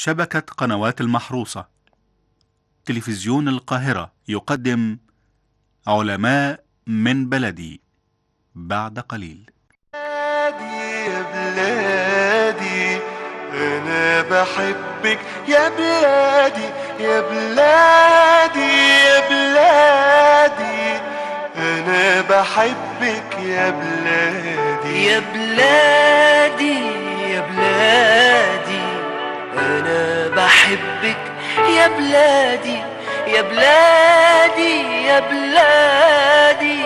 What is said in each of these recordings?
شبكة قنوات المحروسة تلفزيون القاهرة يقدم علماء من بلدي بعد قليل يا بلادي أنا بحبك يا بلادي يا بلادي يا بلادي أنا بحبك يا بلادي يا بلادي يا بلادي انا بحبك يا بلادي يا بلادي يا بلادي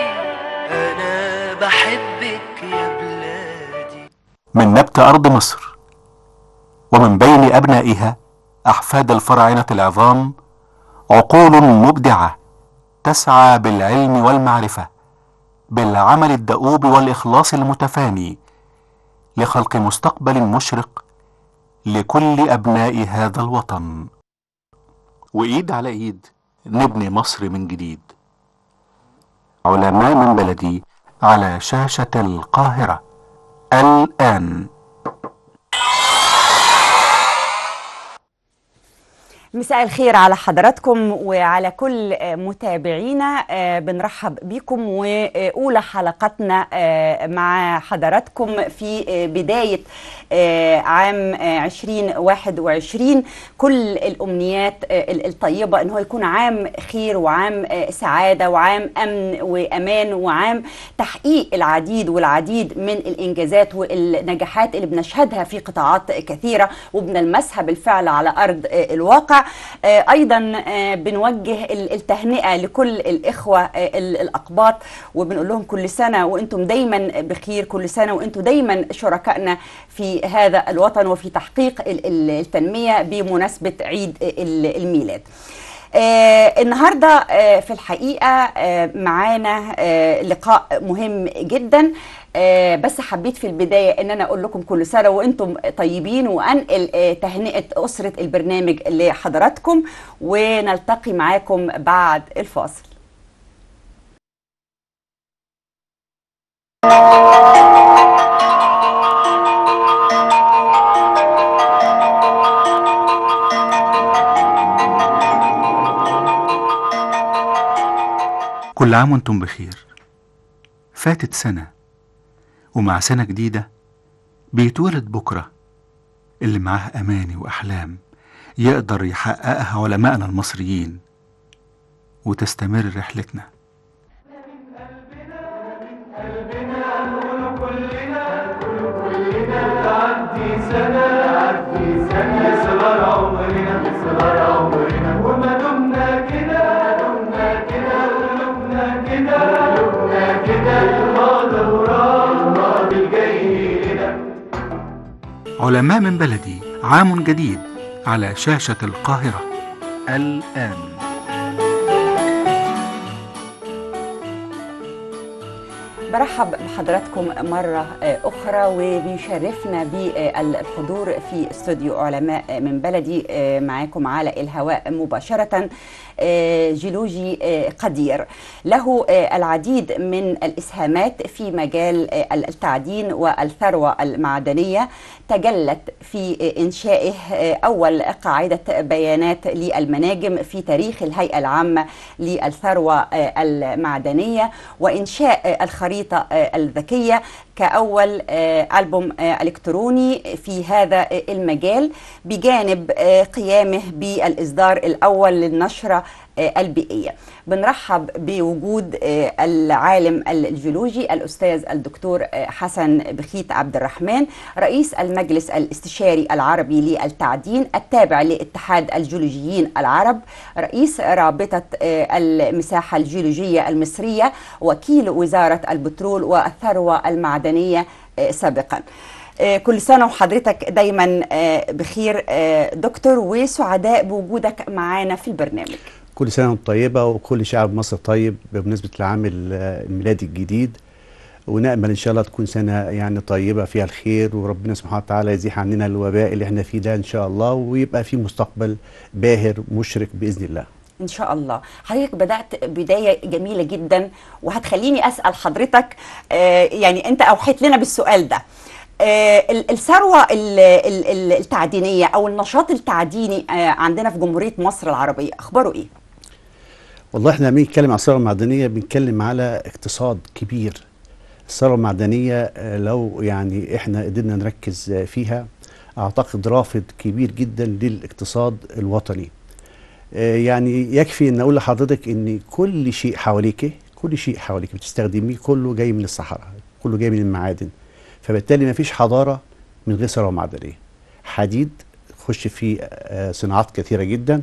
انا بحبك يا بلادي من نبت ارض مصر ومن بين ابنائها احفاد الفراعنه العظام عقول مبدعه تسعى بالعلم والمعرفه بالعمل الدؤوب والاخلاص المتفاني لخلق مستقبل مشرق لكل أبناء هذا الوطن وإيد على إيد نبني مصر من جديد علماء من بلدي على شاشة القاهرة الآن مساء الخير على حضراتكم وعلى كل متابعينا بنرحب بكم واولى حلقتنا مع حضراتكم في بدايه آه، عام 2021 آه، كل الامنيات آه، الطيبه ان هو يكون عام خير وعام سعاده وعام امن وامان وعام تحقيق العديد والعديد من الانجازات والنجاحات اللي بنشهدها في قطاعات كثيره وبنلمسها بالفعل على ارض الواقع ايضا بنوجه التهنئه لكل الاخوه الاقباط وبنقول لهم كل سنه وانتم دايما بخير كل سنه وانتم دايما شركائنا في هذا الوطن وفي تحقيق التنمية بمناسبة عيد الميلاد آه النهارده آه في الحقيقه آه معانا آه لقاء مهم جدا آه بس حبيت في البدايه ان انا اقول لكم كل سنه وانتم طيبين وانقل آه تهنئه اسره البرنامج لحضراتكم ونلتقي معاكم بعد الفاصل. Thank you. كل عام وانتم بخير فاتت سنة ومع سنة جديدة بيتولد بكرة اللي معاه أماني وأحلام يقدر يحققها علمائنا المصريين وتستمر رحلتنا تعدي سنه علماء من بلدي عام جديد على شاشة القاهرة الآن برحب بحضراتكم مرة أخرى وبيشرفنا بالحضور في استوديو علماء من بلدي آه، معاكم على الهواء مباشرة آه، جيولوجي آه، قدير له آه، العديد من الإسهامات في مجال التعدين والثروة المعدنية تجلت في إنشائه أول قاعدة بيانات للمناجم في تاريخ الهيئة العامة للثروة المعدنية وإنشاء الخريطة الذكية كأول آه، ألبوم آه، إلكتروني في هذا آه، المجال بجانب قيامه بالإصدار الأول للنشرة آه، البيئيه بنرحب بوجود آه، العالم الجيولوجي الاستاذ الدكتور آه، حسن بخيت عبد الرحمن رئيس المجلس الاستشاري العربي للتعدين التابع لاتحاد الجيولوجيين العرب رئيس رابطه المساحه الجيولوجيه المصريه وكيل وزاره البترول والثروه المعدنيه سابقا كل سنة وحضرتك دايما بخير دكتور وسعداء بوجودك معانا في البرنامج كل سنة وانتم طيبة وكل شعب مصر طيب بمناسبة العام الميلادي الجديد ونأمل إن شاء الله تكون سنة يعني طيبة فيها الخير وربنا سبحانه وتعالى يزيح عننا الوباء اللي احنا فيه ده إن شاء الله ويبقى في مستقبل باهر مشرق بإذن الله ان شاء الله حضرتك بدات بدايه جميله جدا وهتخليني اسال حضرتك آه، يعني انت اوحيت لنا بالسؤال ده آه، الثروه التعدينيه او النشاط التعديني آه، عندنا في جمهوريه مصر العربيه اخباره ايه والله احنا لما بنتكلم على الثروه المعدنيه بنتكلم على اقتصاد كبير الثروه المعدنيه آه، لو يعني احنا قدرنا نركز آه، فيها اعتقد رافد كبير جدا للاقتصاد الوطني آه، يعني يكفي ان اقول لحضرتك ان كل شيء حواليك كل شيء حواليك بتستخدميه كله جاي من الصحراء كله جاي من المعادن فبالتالي ما فيش حضاره من غير ثروه معدنيه حديد خش في صناعات كثيره جدا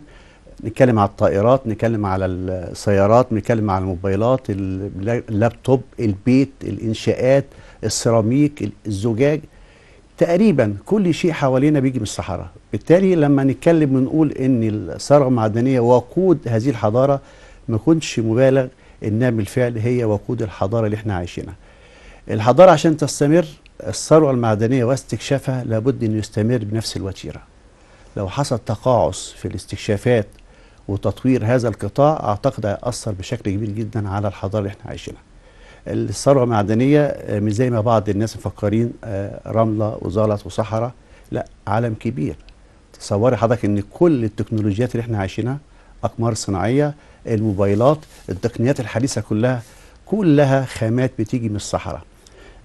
نتكلم على الطائرات نتكلم على السيارات نتكلم على الموبايلات اللابتوب البيت الانشاءات السيراميك الزجاج تقريبا كل شيء حوالينا بيجي من الصحراء بالتالي لما نتكلم ونقول ان الثروه المعدنيه وقود هذه الحضاره ما كنتش مبالغ انها بالفعل هي وقود الحضاره اللي احنا عايشينها الحضاره عشان تستمر الثروه المعدنيه واستكشافها لابد ان يستمر بنفس الوتيره لو حصل تقاعس في الاستكشافات وتطوير هذا القطاع اعتقد هيأثر بشكل كبير جدا على الحضاره اللي احنا عايشينها. الثروه المعدنيه مش زي ما بعض الناس مفكرين آه، رمله وزلط وصحراء لا عالم كبير. تصوري حضرتك ان كل التكنولوجيات اللي احنا عايشينها اقمار صناعيه، الموبايلات، التقنيات الحديثه كلها كلها خامات بتيجي من الصحراء.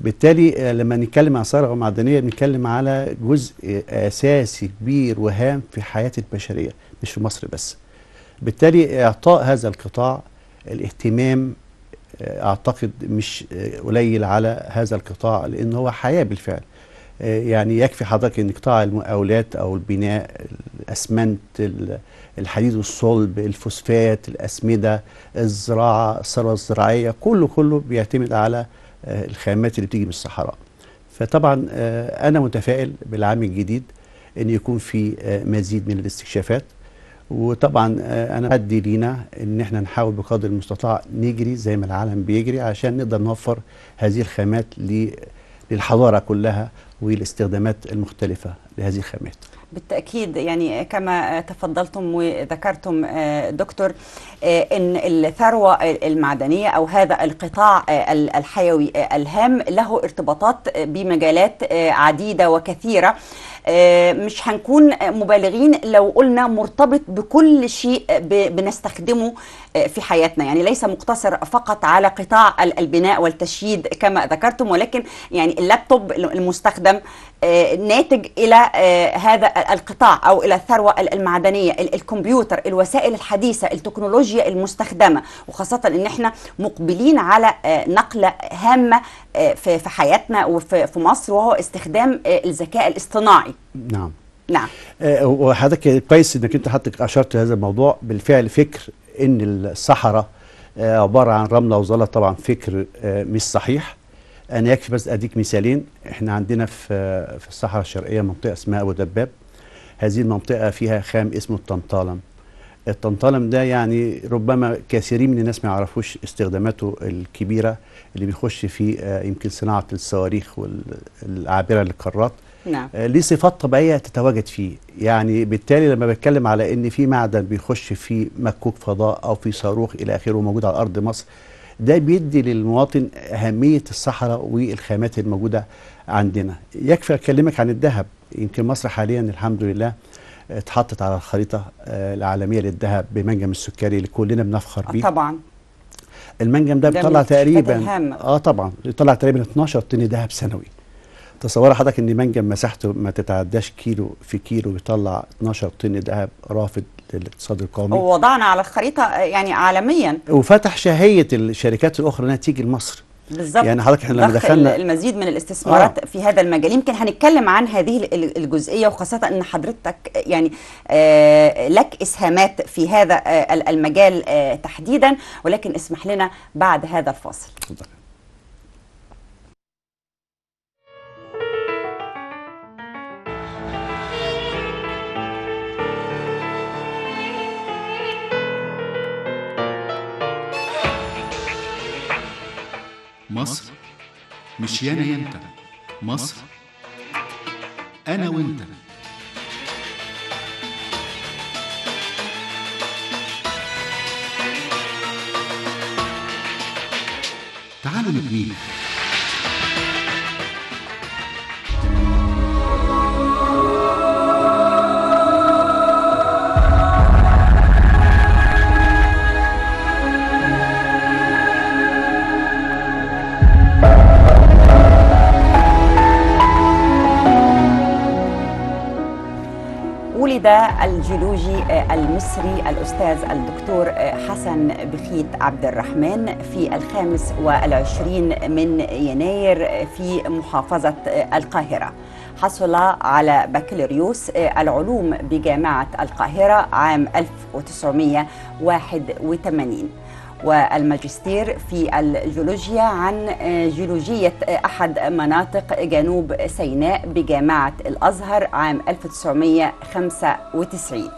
بالتالي آه، لما نتكلم عن ثروه معدنيه بنتكلم على جزء آه، اساسي كبير وهام في حياه البشريه مش في مصر بس. بالتالي إعطاء هذا القطاع الاهتمام آه، أعتقد مش آه، قليل على هذا القطاع لأن هو حياة بالفعل آه، يعني يكفي حضرتك ان قطاع المقاولات او البناء الاسمنت الحديد والصلب الفوسفات الاسمده الزراعه الثروه الزراعيه كله كله بيعتمد على الخامات اللي بتيجي من الصحراء فطبعا انا متفائل بالعام الجديد ان يكون في مزيد من الاستكشافات وطبعا آه، انا بدي لينا ان احنا نحاول بقدر المستطاع نجري زي ما العالم بيجري عشان نقدر نوفر هذه الخامات للحضاره كلها والاستخدامات المختلفه لهذه الخامات. بالتأكيد يعني كما تفضلتم وذكرتم آه، دكتور آه، أن الثروة المعدنية أو هذا القطاع الحيوي الهام له ارتباطات بمجالات عديدة وكثيرة آه، مش هنكون مبالغين لو قلنا مرتبط بكل شيء بنستخدمه آه، في حياتنا يعني ليس مقتصر فقط على قطاع البناء والتشييد كما ذكرتم ولكن يعني اللابتوب المستخدم آه، ناتج الى هذا القطاع او الى الثروه المعدنيه الكمبيوتر الوسائل الحديثه التكنولوجيا المستخدمه وخاصه ان احنا مقبلين على نقله هامه في حياتنا وفي مصر وهو استخدام الذكاء الاصطناعي نعم نعم آه، وحضرتك كويس انك انت حضرتك اشرت لهذا الموضوع بالفعل فكر ان الصحراء آه، عباره عن رمله وزلط طبعا فكر آه، مش صحيح انا يكفي بس اديك مثالين احنا عندنا في في الصحراء الشرقيه منطقه اسمها ابو دباب هذه المنطقه فيها خام اسمه الطنطالم الطنطالم ده يعني ربما كثيرين من الناس ما يعرفوش استخداماته الكبيره اللي بيخش في آه، يمكن صناعه الصواريخ والعابره للقارات نعم. آه، ليه صفات طبيعيه تتواجد فيه يعني بالتالي لما بتكلم على ان في معدن بيخش في مكوك فضاء او في صاروخ الى اخره موجود على ارض مصر ده بيدي للمواطن اهميه الصحراء والخامات الموجوده عندنا يكفي اكلمك عن الذهب يمكن مصر حاليا الحمد لله آه، اتحطت على الخريطه العالميه للذهب بمنجم السكري اللي كلنا بنفخر بيه طبعا المنجم ده بيطلع تقريبا اه طبعا بيطلع تقريبا 12 طن دهب سنوي تصور حضرتك ان منجم مساحته ما تتعداش كيلو في كيلو بيطلع 12 طن دهب رافد للاقتصاد القومي ووضعنا على الخريطه يعني عالميا وفتح شهيه الشركات الاخرى انها تيجي لمصر بالظبط يعني حضرتك احنا لما دخلنا المزيد من الاستثمارات آه. في هذا المجال يمكن هنتكلم عن هذه الجزئيه وخاصه ان حضرتك يعني آه لك اسهامات في هذا آه المجال آه تحديدا ولكن اسمح لنا بعد هذا الفاصل. مصر مش يانا انت مصر أنا وأنت تعالوا نبنيها ده الجيولوجي آه، المصري الأستاذ الدكتور آه، حسن بخيت عبد الرحمن في الخامس والعشرين من يناير آه، في محافظة القاهرة حصل على بكالوريوس العلوم بجامعة القاهرة عام 1981 والماجستير في الجيولوجيا عن آه، جيولوجية آه، أحد مناطق جنوب سيناء بجامعة الأزهر عام 1995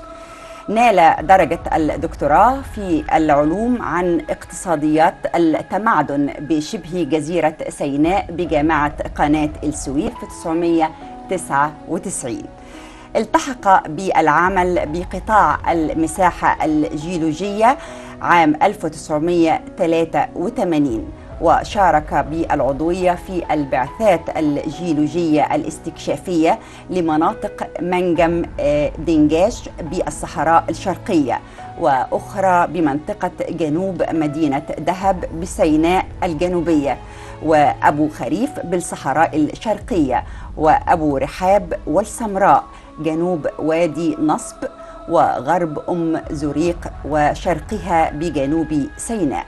نال درجة الدكتوراه في العلوم عن اقتصاديات التمعدن بشبه جزيرة سيناء بجامعة قناة السويد في 1999 التحق بالعمل بقطاع المساحة الجيولوجية عام 1983 وشارك بالعضوية في البعثات الجيولوجية الاستكشافية لمناطق منجم آه، دنجاش بالصحراء الشرقية وأخرى بمنطقة جنوب مدينة دهب بسيناء الجنوبية وأبو خريف بالصحراء الشرقية وأبو رحاب والسمراء جنوب وادي نصب وغرب أم زريق وشرقها بجنوب سيناء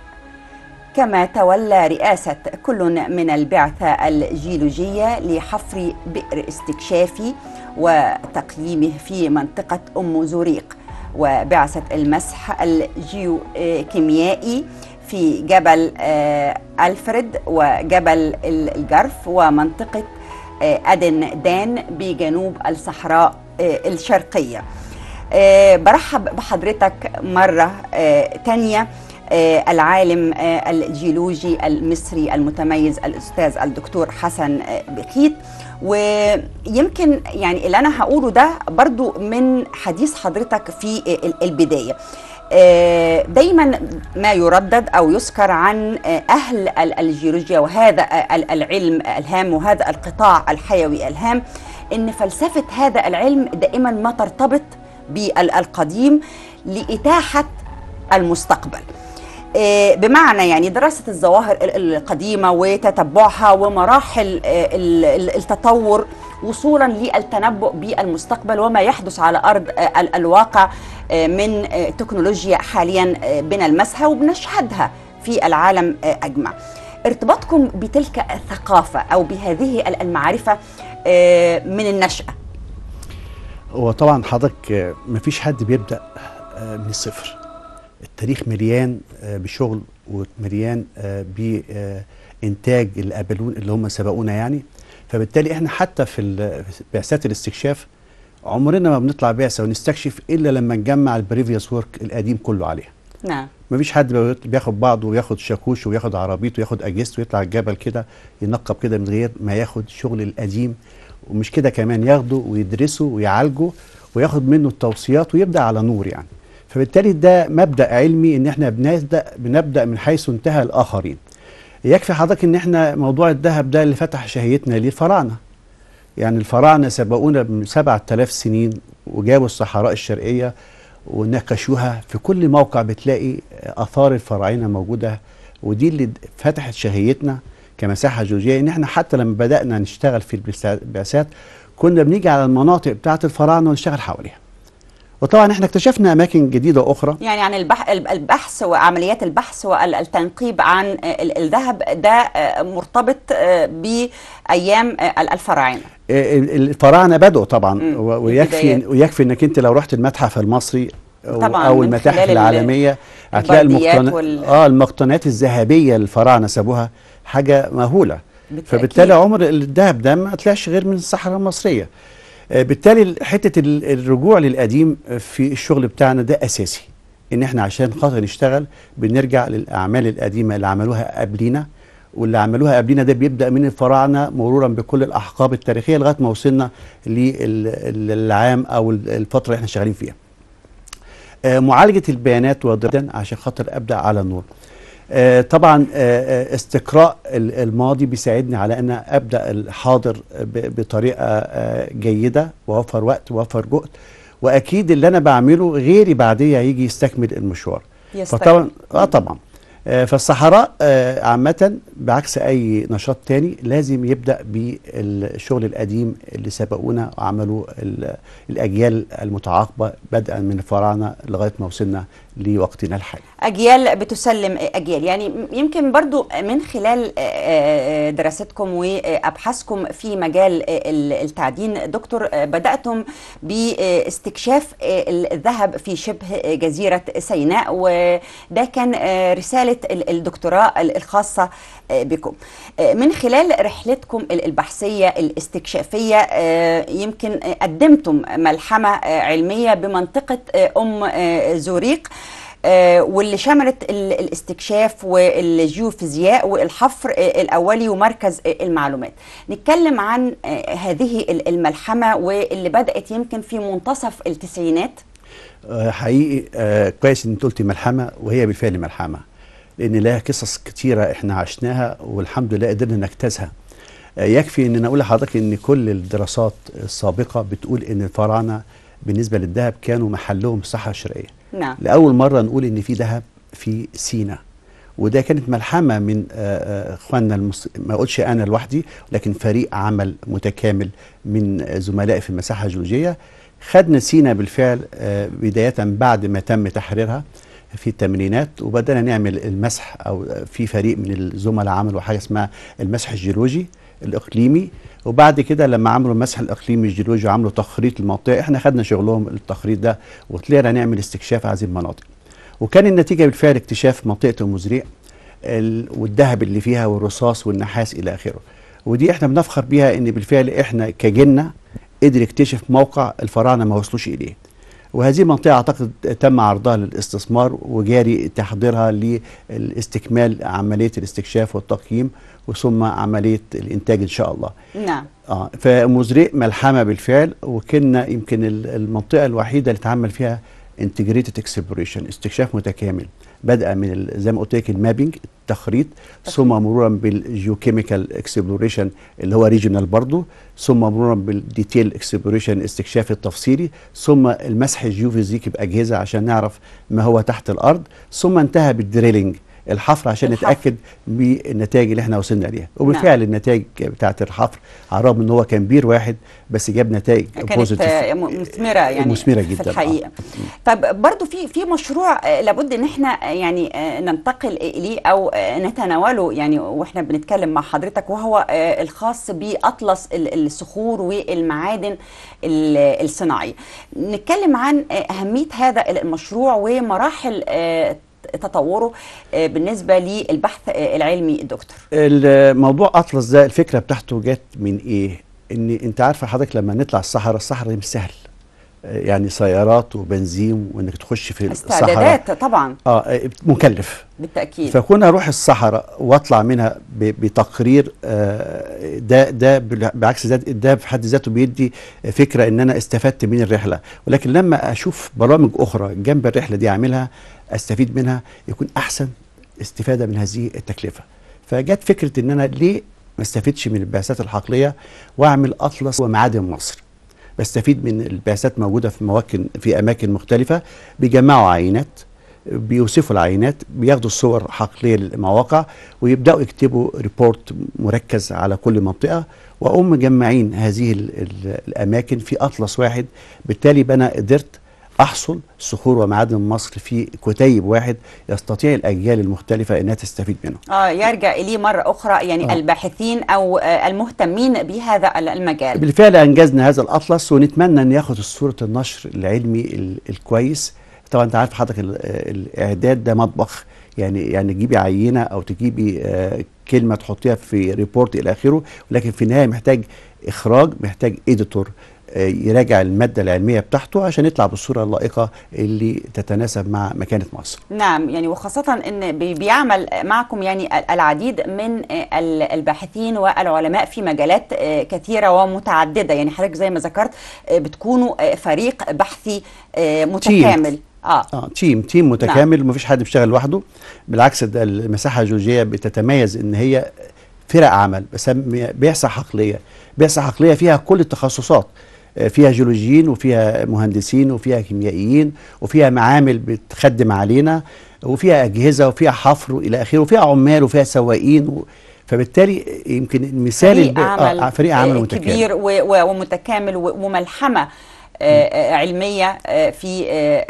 كما تولى رئاسة كل من البعثة الجيولوجية لحفر بئر استكشافي وتقييمه في منطقة أم زريق وبعثة المسح الجيوكيميائي في جبل آه، ألفريد وجبل الجرف ومنطقة آه، أدن دان بجنوب الصحراء آه، الشرقية آه، برحب بحضرتك مرة آه، تانية آه، العالم الجيولوجي المصري المتميز الأستاذ الدكتور حسن بخيت ويمكن يعني اللي أنا هقوله ده برضو من حديث حضرتك في البداية دايما ما يردد او يذكر عن اهل الجيولوجيا وهذا العلم الهام وهذا القطاع الحيوي الهام ان فلسفه هذا العلم دائما ما ترتبط بالقديم لإتاحة المستقبل آه، بمعنى يعني دراسة الظواهر القديمة وتتبعها ومراحل آه، التطور وصولا للتنبؤ بالمستقبل وما يحدث على أرض آه، الواقع من تكنولوجيا حاليا بنلمسها وبنشهدها في العالم أجمع ارتباطكم بتلك الثقافة أو بهذه المعرفة من النشأة هو طبعا حضرتك آه، مفيش حد بيبدا آه، من الصفر التاريخ مليان آه، بشغل ومليان بانتاج الابلون اللي هم سبقونا يعني فبالتالي احنا حتى في بعثات الاستكشاف عمرنا ما بنطلع بعثه ونستكشف الا لما نجمع البريفيوس ورك القديم كله عليها نعم مفيش حد بياخد بعضه وياخد شاكوش وياخد عربيته وياخد اجهزته ويطلع الجبل كده ينقب كده من غير ما ياخد شغل القديم ومش كده كمان ياخده ويدرسه ويعالجه وياخد منه التوصيات ويبدا على نور يعني فبالتالي ده مبدا علمي ان احنا بنبدا بنبدا من حيث انتهى الاخرين يكفي حضرتك ان احنا موضوع الذهب ده اللي فتح شهيتنا ليه الفراعنه يعني الفراعنه سبقونا ب 7000 سنين وجابوا الصحراء الشرقيه ونكشوها في كل موقع بتلاقي اثار الفراعنه موجوده ودي اللي فتحت شهيتنا كمساحه جيولوجيه ان احنا حتى لما بدانا نشتغل في البعثات كنا بنيجي على المناطق بتاعه الفراعنه ونشتغل حواليها. وطبعا احنا اكتشفنا اماكن جديده اخرى يعني عن البحث وعمليات البحث والتنقيب عن الذهب ده مرتبط آه، بايام آه، الفراعنه آه، الفراعنه بدوا طبعا ويكفي ويكفي انك انت لو رحت المتحف المصري طبعا او المتاحف العالميه هتلاقي المقتنيات وال... اه المقتنيات الذهبيه الفراعنه سابوها حاجه مهوله بالتأكيد. فبالتالي عمر الذهب ده ما طلعش غير من الصحراء المصريه آه، بالتالي حته الرجوع للقديم في الشغل بتاعنا ده اساسي ان احنا عشان خاطر نشتغل بنرجع للاعمال القديمه اللي عملوها قبلينا واللي عملوها قبلينا ده بيبدا من الفراعنه مرورا بكل الاحقاب التاريخيه لغايه ما وصلنا للعام او الفتره اللي احنا شغالين فيها. آه، معالجه البيانات واضحه عشان خاطر ابدا على النور. آه، طبعا آه، آه، استقراء الماضي بيساعدني على ان ابدا الحاضر بطريقه جيده واوفر وقت واوفر جهد واكيد اللي انا بعمله غيري بعديه هيجي يستكمل المشوار يستكمل. فطبعا اه طبعا آه، فالصحراء آه، عامة بعكس أي نشاط تاني لازم يبدأ بالشغل القديم اللي سبقونا وعملوا الأجيال المتعاقبة بدءا من الفراعنة لغاية ما وصلنا لوقتنا الحالي أجيال بتسلم أجيال يعني يمكن برضو من خلال آه، دراستكم وأبحاثكم في مجال التعدين دكتور بدأتم باستكشاف الذهب في شبه جزيرة سيناء وده كان رسالة مرحله الدكتوراه الخاصه آه، بكم آه، من خلال رحلتكم البحثيه الاستكشافيه آه، يمكن قدمتم ملحمه علميه بمنطقه ام زوريق واللي شملت الاستكشاف والجيوفيزياء والحفر الاولي ومركز المعلومات نتكلم عن هذه الملحمه واللي بدات يمكن في منتصف التسعينات حقيقي كويس ان انت قلتي ملحمه وهي بالفعل ملحمه لان لها قصص كتيره احنا عشناها والحمد لله قدرنا نجتازها آه، يكفي ان انا اقول لحضرتك ان كل الدراسات السابقه بتقول ان الفراعنه بالنسبه للذهب كانوا محلهم الصحراء الشرقيه نعم لاول مره نقول ان في ذهب في سينا وده كانت ملحمه من آه، آه، اخواننا المس... ما اقولش انا لوحدي لكن فريق عمل متكامل من زملائي في المساحه الجيولوجيه خدنا سينا بالفعل بدايه بعد ما تم تحريرها في التمرينات وبدأنا نعمل المسح أو في فريق من الزملاء عملوا حاجة اسمها المسح الجيولوجي الإقليمي وبعد كده لما عملوا المسح الإقليمي الجيولوجي وعملوا تخريط المنطقة احنا خدنا شغلهم التخريط ده وطلعنا نعمل استكشاف هذه المناطق وكان النتيجة بالفعل اكتشاف منطقة المزريع والذهب اللي فيها والرصاص والنحاس إلى آخره ودي احنا بنفخر بيها ان بالفعل احنا كجنة قدر يكتشف موقع الفراعنة ما وصلوش إليه وهذه المنطقة أعتقد تم عرضها للاستثمار وجاري تحضيرها لاستكمال عملية الاستكشاف والتقييم وثم عملية الإنتاج إن شاء الله نعم آه فمزريق ملحمة بالفعل وكنا يمكن المنطقة الوحيدة اللي اتعمل فيها انتجريتد اكسبلوريشن استكشاف متكامل بدءا من زي ما قلت لك المابينج التخريط ثم مرورا بالجيوكيميكال اكسبلوريشن اللي هو ريجونال برضه ثم مرورا بالديتيل اكسبلوريشن استكشاف التفصيلي ثم المسح الجيوفيزيكي باجهزه عشان نعرف ما هو تحت الارض ثم انتهى بالدريلينج الحفر عشان الحفر. نتاكد بالنتائج اللي احنا وصلنا ليها نعم. وبالفعل نعم. النتائج بتاعت الحفر على الرغم ان هو كان بير واحد بس جاب نتائج بوزيتيف آه، مثمره يعني مثمره جدا في الحقيقه آه. طب برضو في في مشروع آه، لابد ان احنا آه، يعني ننتقل اليه او نتناوله يعني واحنا بنتكلم مع حضرتك وهو الخاص باطلس الصخور والمعادن الصناعيه نتكلم عن اهميه هذا المشروع ومراحل تطوره آه، بالنسبه للبحث آه، العلمي الدكتور الموضوع اطلس ده الفكره بتاعته جت من ايه ان انت عارفه حضرتك لما نطلع الصحراء الصحراء دي مش سهل يعني سيارات وبنزين وانك تخش في الصحراء طبعا اه مكلف بالتاكيد فكون اروح الصحراء واطلع منها بتقرير آه ده ده بعكس ده, ده في حد ذاته بيدي فكره ان انا استفدت من الرحله ولكن لما اشوف برامج اخرى جنب الرحله دي اعملها استفيد منها يكون احسن استفاده من هذه التكلفه فجت فكره ان انا ليه ما استفدش من البعثات الحقليه واعمل اطلس ومعادن مصر بستفيد من البعثات موجودة في مواكن في أماكن مختلفة بيجمعوا عينات بيوصفوا العينات بياخدوا الصور حقليه للمواقع ويبداوا يكتبوا ريبورت مركز على كل منطقه واقوم مجمعين هذه الاماكن في اطلس واحد بالتالي بنا قدرت احصل صخور ومعادن مصر في كتيب واحد يستطيع الاجيال المختلفه انها تستفيد منه. اه يرجع اليه مره اخرى يعني آه. الباحثين او آه، المهتمين بهذا المجال. بالفعل انجزنا هذا الاطلس ونتمنى ان ياخذ صوره النشر العلمي الكويس. طبعا انت عارف حضرتك آه، الاعداد ده مطبخ يعني يعني تجيبي عينه او تجيبي آه كلمه تحطيها في ريبورت الى اخره ولكن في النهايه محتاج اخراج محتاج اديتور يراجع المادة العلمية بتاعته عشان يطلع بالصورة اللائقة اللي تتناسب مع مكانة مصر نعم يعني وخاصة أن بيعمل معكم يعني العديد من الباحثين والعلماء في مجالات آه، كثيرة ومتعددة يعني حضرتك زي ما ذكرت آه، بتكونوا آه، فريق بحثي متكامل تيم. اه اه تيم نعم. تيم متكامل نعم. مفيش حد بيشتغل لوحده بالعكس ده المساحه الجيولوجيه بتتميز ان هي فرق عمل بس بيحصى حقليه بيحصى حقليه فيها كل التخصصات فيها جيولوجيين وفيها مهندسين وفيها كيميائيين وفيها معامل بتخدم علينا وفيها أجهزة وفيها حفر والى آخره وفيها عمال وفيها سواقين و... فبالتالي يمكن مثال فريق آه، عمل, آه فريق عمل آه، متكامل كبير ومتكامل وملحمة آه، آه، علمية آه، في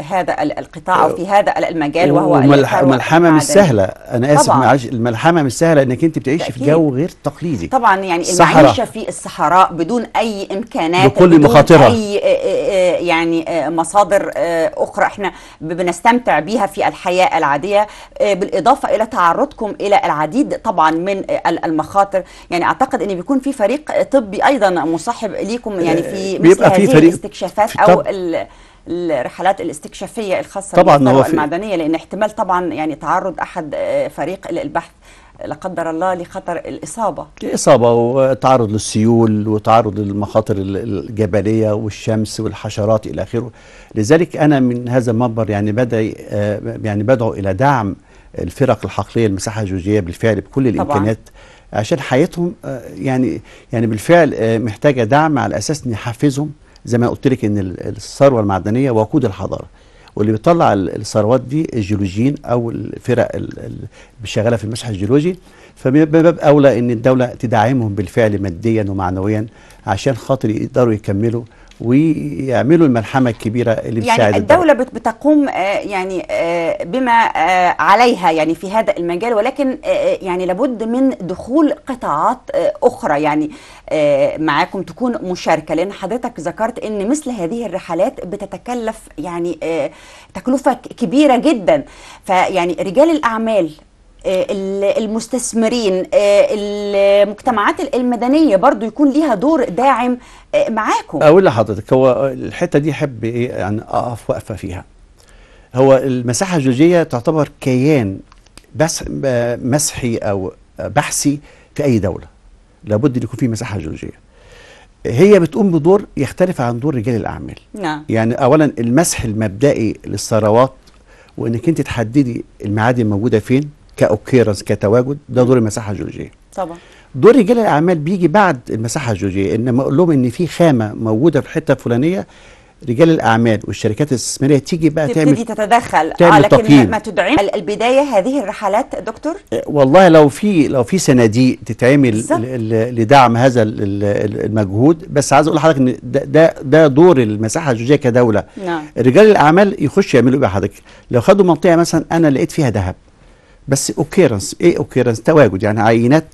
هذا القطاع أو في هذا المجال وهو الملحمة مش سهلة أنا آسف معلش الملحمة مش سهلة إنك أنت بتعيش في جو غير تقليدي طبعا يعني الصحراء. المعيشة في الصحراء بدون أي إمكانات بكل بدون أي يعني مصادر أخرى إحنا بنستمتع بها في الحياة العادية بالإضافة إلى تعرضكم إلى العديد طبعا من المخاطر يعني أعتقد إن بيكون في فريق طبي أيضا مصاحب ليكم يعني في مثل بيبقى هذه في فريق الاستكشافات المكشوفات او الرحلات الاستكشافيه الخاصه طبعا بالثروه المعدنيه لان احتمال طبعا يعني تعرض احد آه، فريق للبحث لا قدر الله لخطر الاصابه الاصابه وتعرض للسيول وتعرض للمخاطر الجبليه والشمس والحشرات الى اخره لذلك انا من هذا المنبر يعني بدا آه، يعني بدعو الى دعم الفرق الحقليه المساحه الجيولوجيه بالفعل بكل الامكانيات طبعا. عشان حياتهم آه، يعني يعني بالفعل محتاجه دعم على اساس نحفزهم زي ما قلت لك ان الثروه المعدنيه وقود الحضاره واللي بيطلع الثروات دي الجيولوجيين او الفرق اللي شغاله في المسح الجيولوجي فبيبقى اولى ان الدوله تدعمهم بالفعل ماديا ومعنويا عشان خاطر يقدروا يكملوا ويعملوا الملحمه الكبيره اللي يعني بتساعد يعني الدوله الدولة. بتقوم آه، يعني آه، بما آه، عليها يعني في هذا المجال ولكن يعني لابد من دخول قطاعات اخرى يعني معاكم تكون مشاركه لان حضرتك ذكرت ان مثل هذه الرحلات بتتكلف يعني تكلفه كبيره جدا فيعني رجال الاعمال آه، المستثمرين آه، المجتمعات المدنيه برضو يكون ليها دور داعم آه، معاكم اقول لحضرتك هو الحته دي احب ايه يعني اقف وقفه فيها هو المساحه الجيولوجيه تعتبر كيان بس مسحي او بحثي في اي دوله لابد ان يكون في مساحه جيولوجيه هي بتقوم بدور يختلف عن دور رجال الاعمال نعم. يعني اولا المسح المبدئي للثروات وانك انت تحددي المعادن موجوده فين كاوكيرنس كتواجد ده دور المساحه الجيولوجيه طبعا دور رجال الاعمال بيجي بعد المساحه الجيولوجيه ان لما اقول لهم ان في خامه موجوده في الحته الفلانيه رجال الاعمال والشركات الاستثماريه تيجي بقى تعمل تبتدي تتدخل آه، تعمل آه لكن ما تدعم البدايه هذه الرحلات دكتور أه، والله لو في لو في صناديق تتعمل لدعم هذا المجهود بس عايز اقول لحضرتك ان ده, ده ده دور المساحه الجوجيه كدوله نعم. رجال الاعمال يخش يعملوا ايه حضرتك لو خدوا منطقه مثلا انا لقيت فيها ذهب بس اوكيرنس ايه اوكيرنس تواجد يعني عينات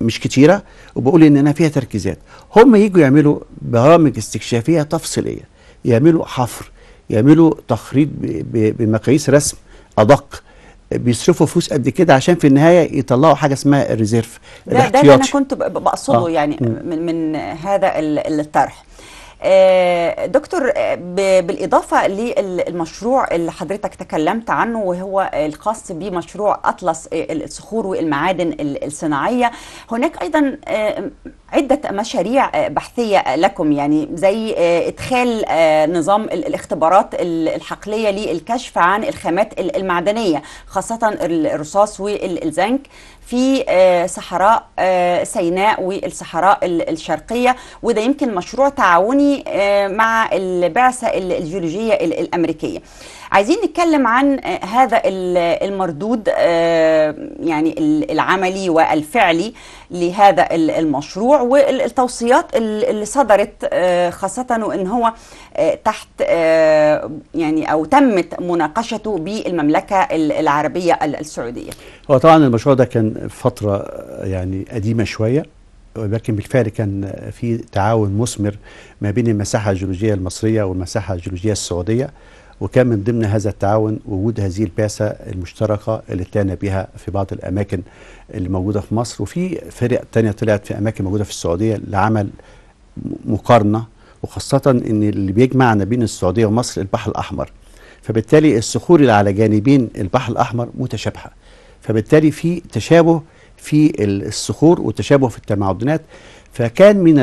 مش كتيره وبقول ان انا فيها تركيزات هم يجوا يعملوا برامج استكشافيه تفصيليه يعملوا حفر يعملوا تخريط بمقاييس رسم ادق بيصرفوا فلوس قد كده عشان في النهايه يطلعوا حاجه اسمها الريزيرف ده ده اللي انا كنت بقصده آه. يعني من, من هذا الطرح آه، دكتور آه، بالاضافه للمشروع اللي حضرتك تكلمت عنه وهو الخاص بمشروع اطلس آه، الصخور والمعادن الصناعيه هناك ايضا عدة مشاريع آه، بحثية آه، لكم يعني زي آه، إدخال نظام الاختبارات الحقلية للكشف عن الخامات المعدنية خاصة الرصاص والزنك في صحراء سيناء والصحراء الشرقية وده يمكن مشروع تعاوني مع البعثة الجيولوجية الأمريكية عايزين نتكلم عن هذا المردود آه، يعني العملي والفعلي لهذا المشروع والتوصيات اللي صدرت آه، خاصة وان هو آه، تحت يعني او تمت مناقشته بالمملكة العربية السعودية هو طبعا المشروع ده كان فترة يعني قديمة شوية ولكن بالفعل كان في تعاون مثمر ما بين المساحة الجيولوجية المصرية والمساحة الجيولوجية السعودية وكان من ضمن هذا التعاون وجود هذه البعثة المشتركة اللي طلعنا بها في بعض الأماكن اللي موجودة في مصر وفي فرق تانية طلعت في أماكن موجودة في السعودية لعمل مقارنة وخاصة إن اللي بيجمعنا بين السعودية ومصر البحر الأحمر فبالتالي الصخور اللي على جانبين البحر الأحمر متشابهة فبالتالي في تشابه في الصخور وتشابه في التمعدنات فكان من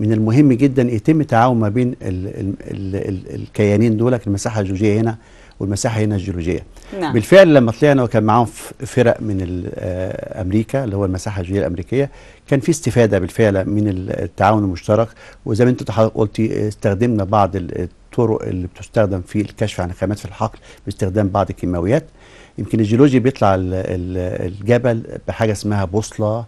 من المهم جدا يتم التعاون ما بين الـ الـ الـ الكيانين دول المساحه الجيولوجيه هنا والمساحه هنا الجيولوجيه نعم. بالفعل لما طلعنا وكان معاهم فرق من آه، امريكا اللي هو المساحه الجيولوجيه الامريكيه كان في استفاده بالفعل من التعاون المشترك وزي ما انت قلتي استخدمنا بعض الطرق اللي بتستخدم في الكشف عن الخامات في الحقل باستخدام بعض الكيماويات يمكن الجيولوجي بيطلع الجبل بحاجه اسمها بوصله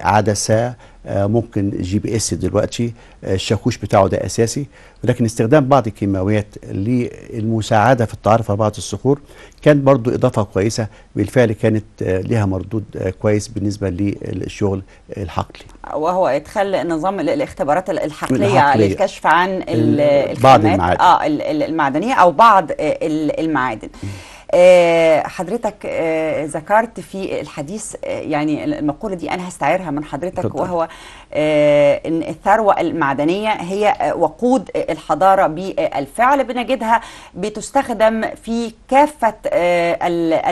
عدسه آه، آه، ممكن جي بي اس دلوقتي آه، الشاكوش بتاعه ده اساسي ولكن استخدام بعض الكيماويات للمساعده في التعرف على بعض الصخور كان برضو اضافه كويسه بالفعل كانت لها مردود كويس بالنسبه للشغل الحقلي وهو ادخال نظام الاختبارات الحقليه, الحقلية. للكشف عن بعض المعادن. آه المعدنيه او بعض المعادن م. آه، حضرتك آه، ذكرت في الحديث آه، يعني المقولة دي أنا هستعيرها من حضرتك وهو أن الثروة المعدنية هي وقود الحضارة بالفعل بنجدها بتستخدم في كافة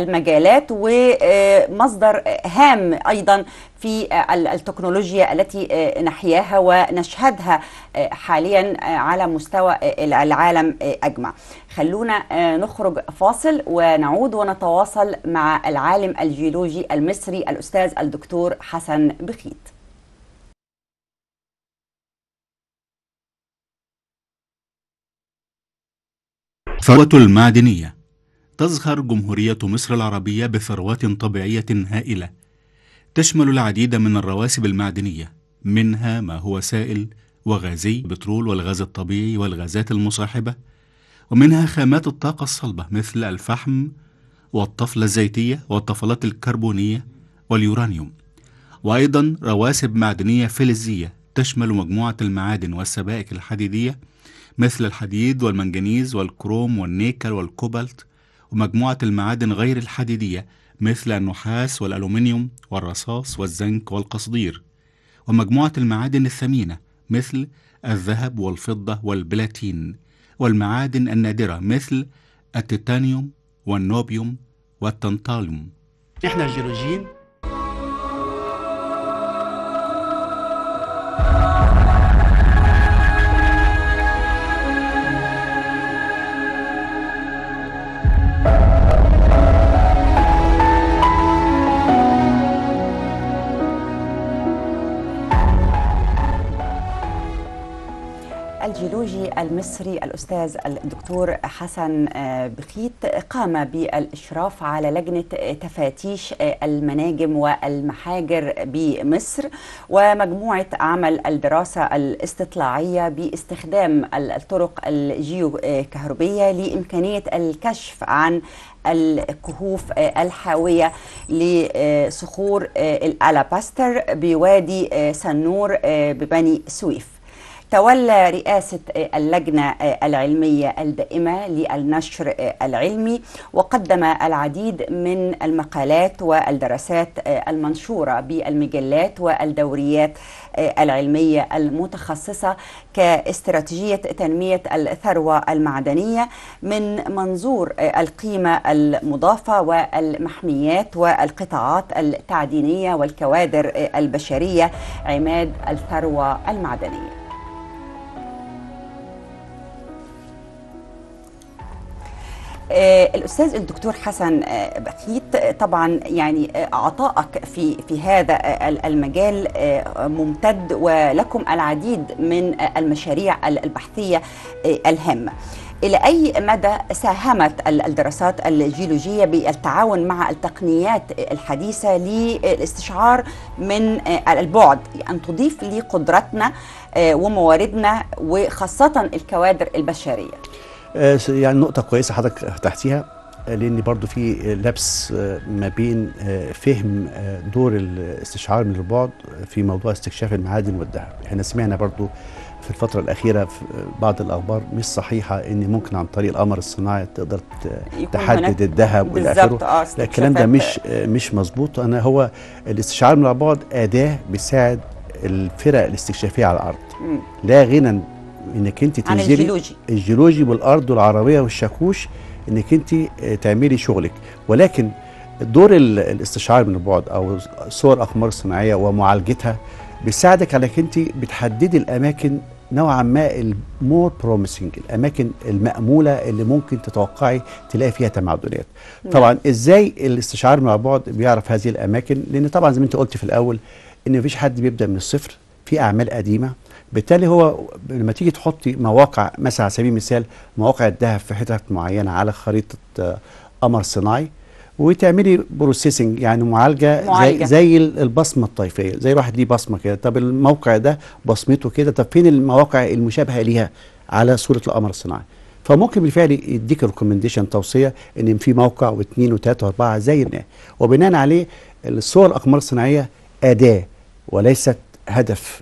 المجالات ومصدر هام أيضا في آه، التكنولوجيا التي آه، نحياها ونشهدها آه، حاليا على مستوى العالم اجمع خلونا نخرج فاصل ونعود ونتواصل مع العالم الجيولوجي المصري الاستاذ الدكتور حسن بخيت ثروة المعدنية تزخر جمهورية مصر العربية بثروات طبيعية هائلة تشمل العديد من الرواسب المعدنية منها ما هو سائل وغازي بترول والغاز الطبيعي والغازات المصاحبة ومنها خامات الطاقة الصلبة مثل الفحم والطفلة الزيتية والطفلات الكربونية واليورانيوم وأيضا رواسب معدنية فلزية تشمل مجموعة المعادن والسبائك الحديدية مثل الحديد والمنجنيز والكروم والنيكل والكوبالت ومجموعة المعادن غير الحديدية مثل النحاس والألومنيوم والرصاص والزنك والقصدير ومجموعة المعادن الثمينة مثل الذهب والفضة والبلاتين والمعادن النادرة مثل التيتانيوم والنوبيوم والتنطاليوم احنا الجيولوجيين المصري الأستاذ الدكتور حسن آه، بخيت قام بالإشراف على لجنة آه، تفاتيش آه، المناجم والمحاجر بمصر ومجموعة عمل الدراسة الاستطلاعية باستخدام الطرق الجيوكهربية لإمكانية الكشف عن الكهوف الحاوية لصخور الألاباستر بوادي سنور ببني سويف تولى رئاسة آه، اللجنة آه، العلمية الدائمة للنشر آه، العلمي وقدم العديد من المقالات والدراسات المنشورة بالمجلات والدوريات العلمية المتخصصة كاستراتيجية تنمية الثروة المعدنية من منظور القيمة المضافة والمحميات والقطاعات التعدينية والكوادر البشرية عماد الثروة المعدنية آه، الاستاذ الدكتور حسن آه، بخيت طبعا يعني آه، عطائك في في هذا المجال ممتد ولكم العديد من المشاريع البحثيه الهامه إلى أي مدى ساهمت الدراسات الجيولوجية بالتعاون مع التقنيات الحديثة للاستشعار من البعد أن تضيف لقدراتنا ومواردنا وخاصة الكوادر البشرية آه، يعني نقطه كويسه حضرتك فتحتيها آه، لان برضو في لبس آه، ما بين فهم دور الاستشعار من البعد في موضوع استكشاف المعادن والذهب احنا سمعنا برضو في الفترة الأخيرة في بعض الأخبار مش صحيحة إن ممكن عن طريق القمر الصناعي تقدر تحدد الذهب والى آخره الكلام ده مش مش مظبوط أنا هو الاستشعار من البعد أداة بتساعد الفرق الاستكشافية على الأرض لا غنى انك انت تنزلي الجيولوجي الجيولوجي والارض والعربيه والشاكوش انك انت آه، تعملي شغلك ولكن دور الاستشعار من البعد او صور اقمار صناعيه ومعالجتها بيساعدك على انك انت بتحددي الاماكن نوعا ما المور بروميسنج الاماكن الماموله اللي ممكن تتوقعي تلاقي فيها تمعدنات نعم. طبعا ازاي الاستشعار مع بعد بيعرف هذه الاماكن لان طبعا زي ما انت قلت في الاول ان مفيش حد بيبدا من الصفر في اعمال قديمه بالتالي هو لما تيجي تحطي مواقع مثلا على سبيل المثال مواقع الذهب في حتت معينه على خريطه آه، قمر صناعي وتعملي بروسيسنج يعني معالجة, معالجة. زي, زي البصمة الطيفية زي الواحد ليه بصمة كده طب الموقع ده بصمته كده طب فين المواقع المشابهة ليها على صورة القمر الصناعي فممكن بالفعل يديك ريكومنديشن توصية ان في موقع واثنين وثلاثة واربعة زينا وبناء عليه الصور الأقمار الصناعية أداة وليست هدف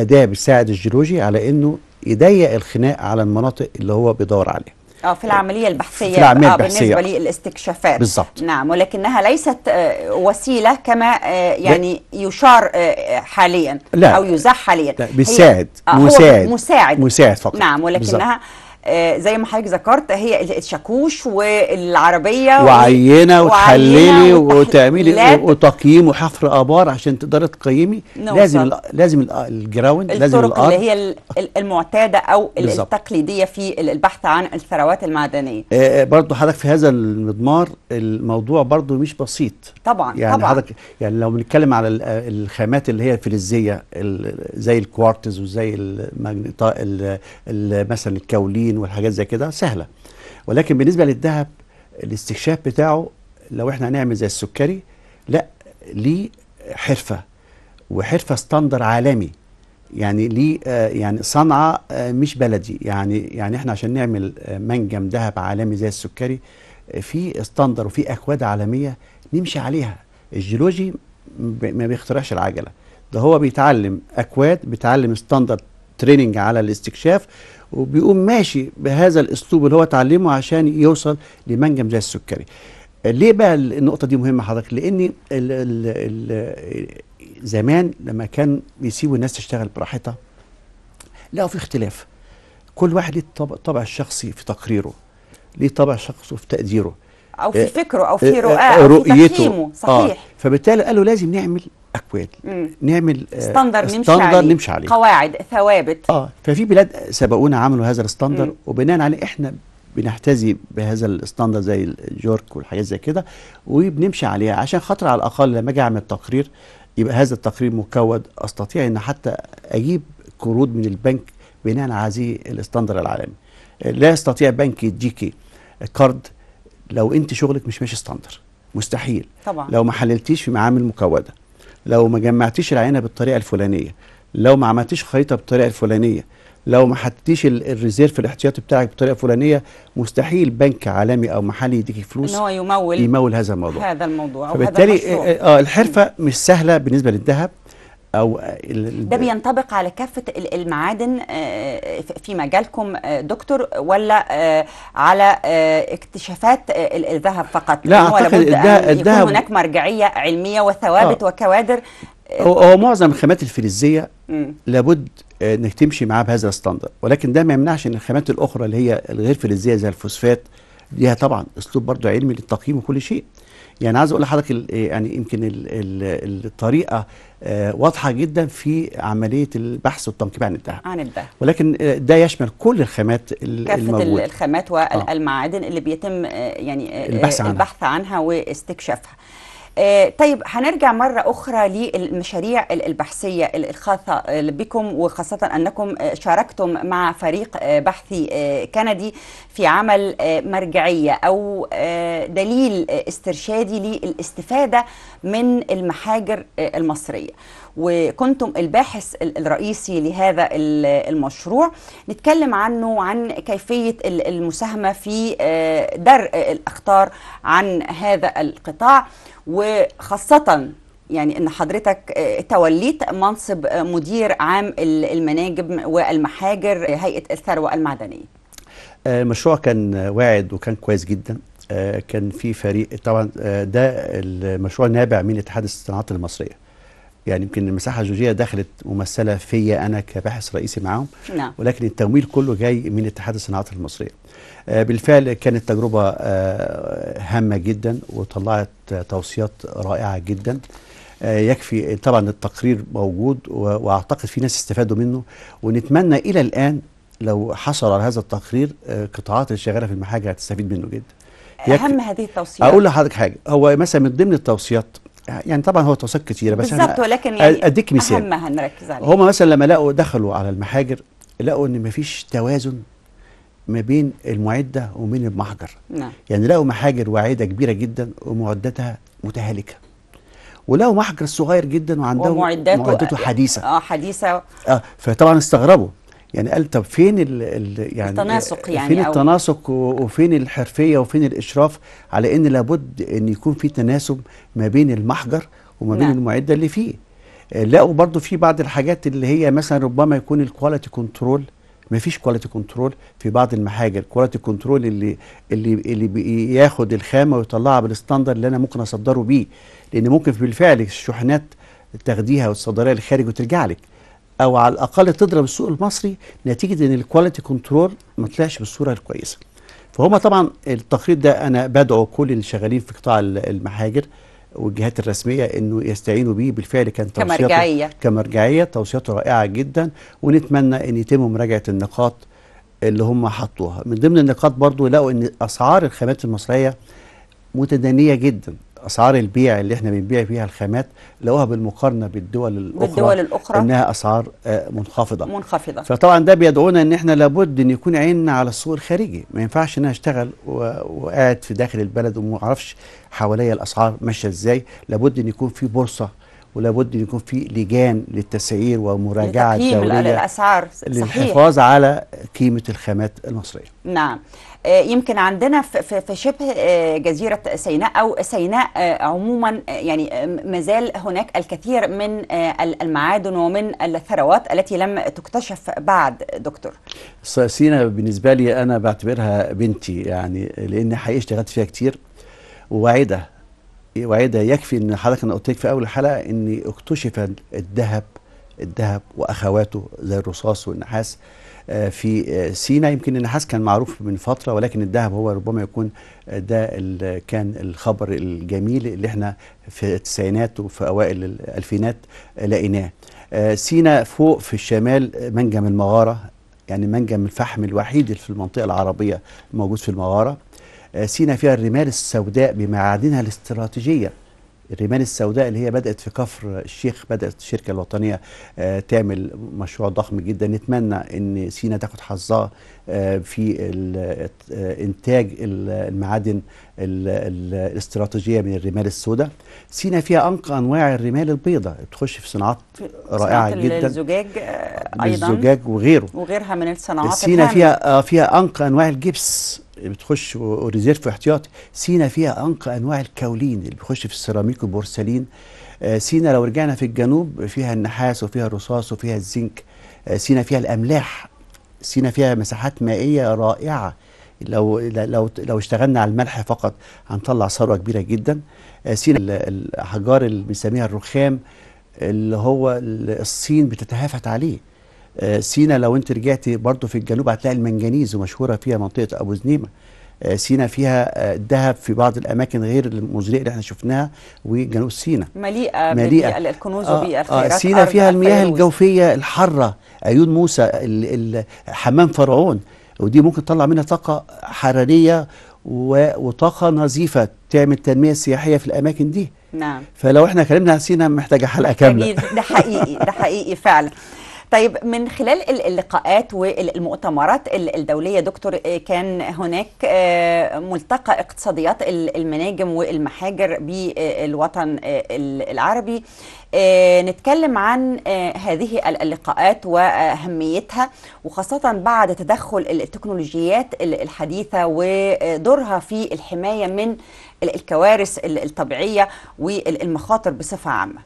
اداه بيساعد الجيولوجي على انه يضيق الخناق على المناطق اللي هو بيدور عليها اه في العمليه البحثيه في العمليه آه، البحثيه بالنسبه للاستكشافات بالظبط نعم ولكنها ليست آه، وسيله كما آه، يعني يشار حاليا لا او يزاح حاليا لا بيساعد مساعد مساعد مساعد فقط نعم ولكنها بالزبط. آه، زي ما حضرتك ذكرت هي الشاكوش والعربيه وعينه وتحللي وتعملي وتقييم وحفر ابار عشان تقدري تقيمي لازم لازم الجراوند لازم الارض اللي هي المعتاده او بالزبط. التقليديه في البحث عن الثروات المعدنيه آه، آه، برضه حضرتك في هذا المضمار الموضوع برضه مش بسيط طبعا يعني حضرتك يعني لو بنتكلم على الخامات اللي هي الفلزيه زي الكوارتز وزي المغنيطا مثلا الكاولين الجبن والحاجات زي كده سهله ولكن بالنسبه للذهب الاستكشاف بتاعه لو احنا هنعمل زي السكري لا ليه حرفه وحرفه ستاندر عالمي يعني ليه آه يعني صنعه آه مش بلدي يعني يعني احنا عشان نعمل آه منجم ذهب عالمي زي السكري آه، في ستاندر وفي اكواد عالميه نمشي عليها الجيولوجي ما بيخترعش العجله ده هو بيتعلم اكواد بيتعلم ستاندر تريننج على الاستكشاف وبيقوم ماشي بهذا الاسلوب اللي هو اتعلمه عشان يوصل لمنجم زي السكري ليه بقى النقطة دي مهمة حضرتك؟ لأن الـ الـ الـ زمان لما كان بيسيبوا الناس تشتغل براحتها لقوا في اختلاف كل واحد ليه الطبع الشخصي في تقريره ليه طبع شخصي في تقديره او في آه، فكره او في آه، آه، رؤاه او في تقييمه صحيح آه. فبالتالي قالوا لازم نعمل اكواد نعمل آه، ستاندر نمشي عليه نمشي عليه قواعد ثوابت اه ففي بلاد سبقونا عملوا هذا الستاندر وبناء عليه احنا بنحتذي بهذا الستاندر زي الجورك والحاجات زي كده وبنمشي عليها عشان خاطر على الاقل لما اجي اعمل تقرير يبقى هذا التقرير مكود استطيع ان حتى اجيب قروض من البنك بناء على هذه الستاندر العالمي لا يستطيع بنك يديكي كارد لو انت شغلك مش ماشي ستاندر مستحيل طبعا لو ما حللتيش في معامل مكوده لو ما جمعتيش العينه بالطريقه الفلانيه لو ما عملتيش خريطه بالطريقه الفلانيه لو ما حطيتيش الريزيرف الاحتياطي بتاعك بطريقه فلانيه مستحيل بنك عالمي او محلي يديكي فلوس ان هو يمول يمول هذا الموضوع هذا الموضوع فبالتالي آه،, اه الحرفه مش سهله بالنسبه للذهب او ده بينطبق على كافه المعادن آه، في مجالكم آه، دكتور ولا آه، على اكتشافات الذهب فقط لا اعتقد يكون هناك مرجعيه علميه وثوابت آه. وكوادر هو معظم الخامات الفلزيه لابد انك تمشي معاه بهذا الستاندر ولكن ده ما يمنعش ان الخامات الاخرى اللي هي الغير فلزيه زي الفوسفات ليها طبعا اسلوب برضه علمي للتقييم وكل شيء يعني عايز اقول لحضرتك إيه، يعني يمكن الطريقه آه، واضحه جدا في عمليه البحث والتنقيب عن الدهب عن الذهب ولكن آه، ده يشمل كل الخامات الموجوده الخامات والمعادن آه. اللي بيتم يعني البحث عنها, البحث عنها واستكشافها آه، طيب هنرجع مرة أخرى للمشاريع البحثية الخاصة آه، بكم وخاصة أنكم آه، شاركتم مع فريق بحثي كندي في عمل مرجعية أو دليل استرشادي للاستفادة من المحاجر المصرية وكنتم الباحث الرئيسي لهذا المشروع نتكلم عنه عن كيفية المساهمة في درء الأخطار عن هذا القطاع وخاصة يعني ان حضرتك آه، توليت منصب آه، مدير عام المناجم والمحاجر آه، هيئة الثروة المعدنية المشروع كان واعد وكان كويس جدا كان في فريق طبعا ده المشروع نابع من اتحاد الصناعات المصريه يعني يمكن المساحه الجوجيه دخلت ممثله فيا انا كباحث رئيسي معاهم نعم. ولكن التمويل كله جاي من اتحاد الصناعات المصريه آه، بالفعل كانت تجربة آه، هامة جدا وطلعت توصيات رائعة جدا آه، يكفي طبعا التقرير موجود واعتقد في ناس استفادوا منه ونتمنى الى الان لو حصل على هذا التقرير قطاعات اللي شغاله في المحاجر هتستفيد منه جدا اهم هذه التوصيات اقول لحضرتك حاجه هو مثلا من ضمن التوصيات يعني طبعا هو توصيات كتيره بس بالظبط ولكن يعني اديك مثال اهمها نركز عليه هم مثلا لما لقوا دخلوا على المحاجر لقوا ان مفيش توازن ما بين المعده وبين المحجر نعم. يعني لقوا محاجر واعده كبيره جدا ومعداتها متهالكه ولقوا محجر صغير جدا وعندهم ومعداته معدته حديثه اه حديثه اه فطبعا استغربوا يعني قال طب فين الـ الـ يعني التناسق يعني فين التناسق وفين الحرفيه وفين الاشراف على ان لابد ان يكون في تناسب ما بين المحجر وما بين نعم. المعده اللي فيه آه، لقوا برضو في بعض الحاجات اللي هي مثلا ربما يكون الكواليتي كنترول مفيش كواليتي كنترول في بعض المحاجر كواليتي كنترول اللي اللي اللي بياخد الخامه ويطلعها بالستاندر اللي انا ممكن اصدره بيه لان ممكن بالفعل الشحنات تاخديها وتصدريها للخارج وترجع لك او على الاقل تضرب السوق المصري نتيجه ان الكواليتي كنترول ما طلعش بالصوره الكويسه فهما طبعا التقرير ده انا بدعو كل اللي شغالين في قطاع المحاجر والجهات الرسميه انه يستعينوا بيه بالفعل كان توصيته كمرجعيه كمرجعيه توصيته رائعه جدا ونتمنى ان يتم مراجعه النقاط اللي هم حطوها من ضمن النقاط برضو لقوا ان اسعار الخامات المصريه متدنيه جدا اسعار البيع اللي احنا بنبيع فيها الخامات لقوها بالمقارنه بالدول الاخرى بالدول الاخرى انها اسعار آه، منخفضه منخفضه فطبعا ده بيدعونا ان احنا لابد ان يكون عيننا على السوق الخارجي ما ينفعش ان انا اشتغل وقاعد في داخل البلد وما اعرفش حواليا الاسعار ماشيه ازاي لابد ان يكون في بورصه ولابد ان يكون في لجان للتسعير ومراجعه دوريه للحفاظ على قيمه الخامات المصريه نعم آه، يمكن عندنا في شبه آه، جزيرة سيناء أو سيناء آه، عموما يعني مازال هناك الكثير من المعادن ومن الثروات التي لم تكتشف بعد دكتور سيناء بالنسبة لي أنا بعتبرها بنتي يعني لأن حقيقي اشتغلت فيها كتير وعيدة وعيدة يكفي ان حضرتك انا قلت لك في اول حلقه ان اكتشف الذهب الذهب واخواته زي الرصاص والنحاس آه، في آه، سينا يمكن النحاس كان معروف من فتره ولكن الذهب هو ربما يكون ده كان الخبر الجميل اللي احنا في التسعينات وفي اوائل الالفينات لقيناه آه، سينا فوق في الشمال منجم المغاره يعني منجم الفحم الوحيد في المنطقه العربيه الموجود في المغاره سينا فيها الرمال السوداء بمعادنها الاستراتيجيه الرمال السوداء اللي هي بدأت في كفر الشيخ بدأت الشركة الوطنية آه، تعمل مشروع ضخم جدا نتمنى ان سينا تاخد حظها آه، في آه، انتاج المعادن الاستراتيجية من الرمال السوداء سينا فيها أنقى أنواع الرمال البيضاء بتخش في صناعات رائعة جدا الزجاج أيضا الزجاج وغيره وغيرها من الصناعات سينا فيها فيها أنقى أنواع الجبس بتخش ريزيرف احتياطي سينا فيها انقى انواع الكاولين اللي بيخش في السيراميك والبورسلين آه، سينا لو رجعنا في الجنوب فيها النحاس وفيها الرصاص وفيها الزنك آه، سينا فيها الاملاح سينا فيها مساحات مائيه رائعه لو لو لو اشتغلنا على الملح فقط هنطلع ثروه كبيره جدا آه، سينا الاحجار اللي بنسميها الرخام اللي هو الصين بتتهافت عليه آه، سينا لو انت رجعتي برضه في الجنوب هتلاقي المنجنيز ومشهوره فيها منطقه ابو زنيمه آه، سينا فيها الذهب آه، في بعض الاماكن غير المزريه اللي احنا شفناها وجنوب سينا مليئه مليئه الكنوز آه آه سينا فيها المياه الفيروز. الجوفيه الحاره عيون موسى حمام فرعون ودي ممكن تطلع منها طاقه حراريه وطاقه نظيفه تعمل تنميه سياحيه في الاماكن دي نعم فلو احنا اتكلمنا عن سينا محتاجه حلقه كامله ده حقيقي ده حقيقي فعلا طيب من خلال اللقاءات والمؤتمرات الدوليه دكتور آه، كان هناك آه، ملتقى اقتصاديات المناجم والمحاجر بالوطن آه، العربي نتكلم عن هذه اللقاءات واهميتها وخاصه بعد تدخل التكنولوجيات الحديثه ودورها في الحمايه من الكوارث الطبيعيه والمخاطر بصفه عامه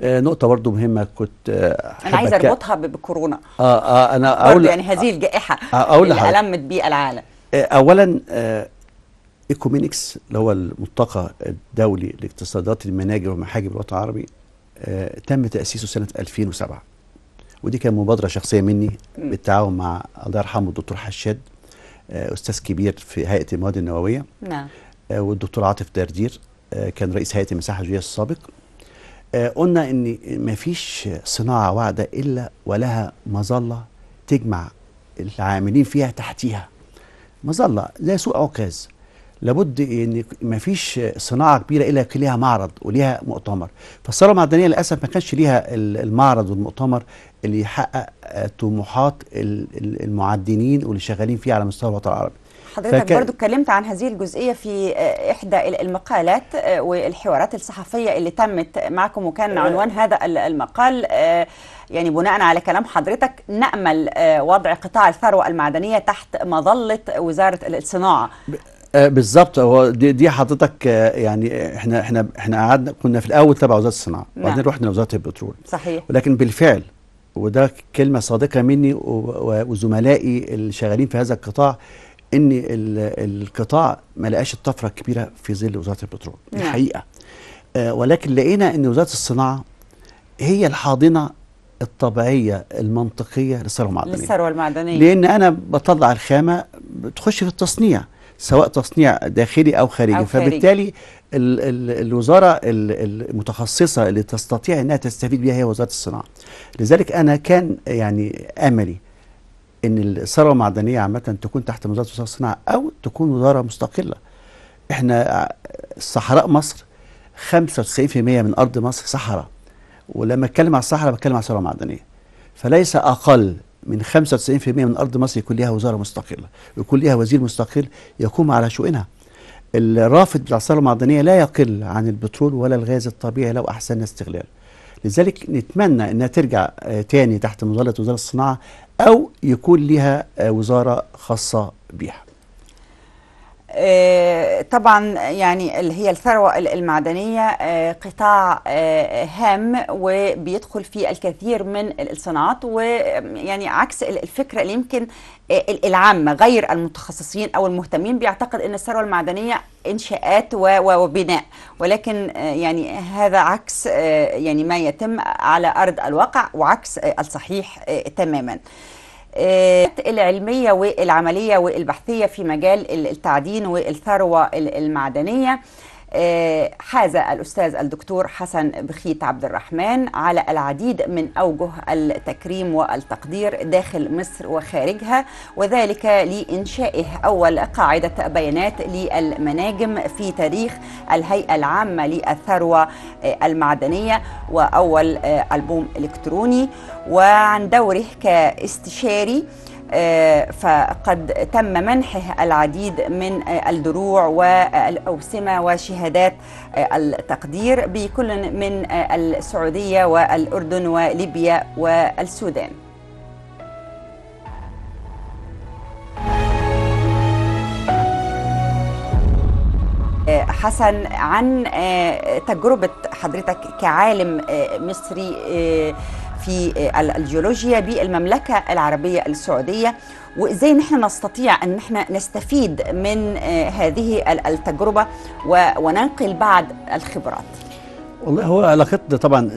آه، نقطة برضو مهمة كنت آه، أنا عايز أربطها بكورونا آه آه أنا أقول يعني هذه الجائحة آه أقول اللي ألمت بيها العالم آه، أولا ايكومينكس اللي هو الملتقى الدولي لاقتصادات المناجم ومحاجب الوطن العربي تم تأسيسه سنة 2007 ودي كان مبادرة شخصية مني بالتعاون مع الله يرحمه الدكتور حشاد أستاذ كبير في هيئة المواد النووية نعم والدكتور عاطف دردير كان رئيس هيئة المساحة الجوية السابق آه، قلنا ان مفيش صناعه واعده الا ولها مظله تجمع العاملين فيها تحتيها مظله لا سوق عكاز لابد ان مفيش صناعه كبيره الا ليها معرض وليها مؤتمر فالصناعه المعدنيه للاسف ما كانش ليها المعرض والمؤتمر اللي يحقق طموحات المعدنين واللي شغالين فيه على مستوى الوطن العربي حضرتك برضو اتكلمت عن هذه الجزئية في آه، إحدى المقالات آه، والحوارات الصحفية اللي تمت معكم وكان آه. عنوان هذا المقال يعني بناء على كلام حضرتك نأمل وضع قطاع الثروة المعدنية تحت مظلة وزارة الصناعة بالظبط هو دي, دي حضرتك يعني احنا احنا احنا قعدنا كنا في الاول تبع وزاره الصناعه نعم. وبعدين رحنا لوزاره البترول صحيح ولكن بالفعل وده كلمه صادقه مني وزملائي اللي شغالين في هذا القطاع ان القطاع ما لقاش الطفره الكبيره في ظل وزاره البترول دي نعم. حقيقه آه ولكن لقينا ان وزاره الصناعه هي الحاضنه الطبيعيه المنطقيه للثروه المعدنيه للثروه المعدنيه لان انا بطلع الخامه بتخش في التصنيع سواء تصنيع داخلي او خارجي أو فبالتالي الـ الـ الوزاره المتخصصه اللي تستطيع انها تستفيد بها هي وزاره الصناعه لذلك انا كان يعني املي ان الثروه المعدنيه عامه تكون تحت وزاره الصناعه والصناعه او تكون وزاره مستقله احنا صحراء مصر 95% من ارض مصر صحراء ولما اتكلم على الصحراء بتكلم على الثروه المعدنيه فليس اقل من 95% من ارض مصر يكون ليها وزاره مستقله ويكون ليها وزير مستقل يقوم على شؤونها الرافد بتاع الثروه المعدنيه لا يقل عن البترول ولا الغاز الطبيعي لو احسننا استغلال لذلك نتمنى انها ترجع تاني تحت مظله وزاره الصناعه أو يكون لها آه، وزارة خاصة بها آه، طبعا يعني اللي هي الثروة المعدنية آه، قطاع آه، هام وبيدخل فيه الكثير من الصناعات ويعني عكس الفكرة اللي يمكن العامة غير المتخصصين أو المهتمين بيعتقد أن الثروة المعدنية إنشاءات وبناء ولكن يعني هذا عكس يعني ما يتم على أرض الواقع وعكس الصحيح تماماً آه، العلميه والعمليه والبحثيه في مجال التعدين والثروه المعدنيه حاز الأستاذ الدكتور حسن بخيت عبد الرحمن على العديد من أوجه التكريم والتقدير داخل مصر وخارجها وذلك لإنشائه أول قاعدة بيانات للمناجم في تاريخ الهيئة العامة للثروة المعدنية وأول ألبوم إلكتروني وعن دوره كاستشاري آه، فقد تم منحه العديد من آه، الدروع والأوسمة وشهادات آه، التقدير بكل من السعودية والأردن وليبيا والسودان حسن عن تجربة حضرتك كعالم مصري في آه، الجيولوجيا بالمملكة العربية السعودية وازاي نحن نستطيع ان نحن نستفيد من آه، هذه التجربة وننقل بعض الخبرات والله هو علاقتنا طبعا